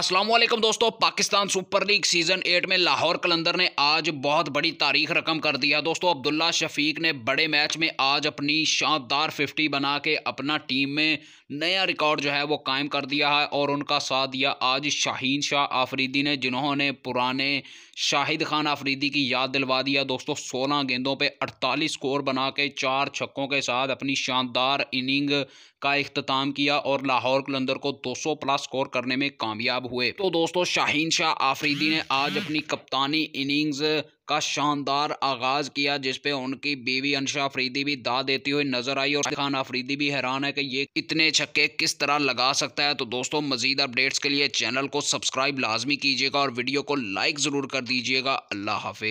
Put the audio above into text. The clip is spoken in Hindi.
असलम दोस्तों Pakistan Super League season eight में लाहौर कलंदर ने आज बहुत बड़ी तारीख रकम कर दिया दोस्तों अब्दुल्ला शफीक ने बड़े मैच में आज अपनी शानदार फिफ्टी बना के अपना टीम में नया रिकॉर्ड जो है वो कायम कर दिया है और उनका साथ दिया आज शाहीन शाह आफरीदी ने जिन्होंने पुराने शाहिद खान आफरीदी की याद दिलवा दिया दोस्तों सोलह गेंदों पर अड़तालीस स्कोर बना के चार छक्कों के साथ अपनी शानदार इनिंग का अख्ताम किया और लाहौर कलंदर को दो सौ प्लस स्कोर करने में कामयाब हुए तो दोस्तों शाहीन शाह आफरीदी ने आज अपनी कप्तानी इनिंग्स का शानदार आगाज किया जिसपे उनकी बीवी अंशा अफरीदी भी दा देती हुई नजर आई और खान अफरीदी भी हैरान है कि ये इतने छक्के किस तरह लगा सकता है तो दोस्तों मजीद अपडेट्स के लिए चैनल को सब्सक्राइब लाजमी कीजिएगा और वीडियो को लाइक जरूर कर दीजिएगा अल्लाह हाफिज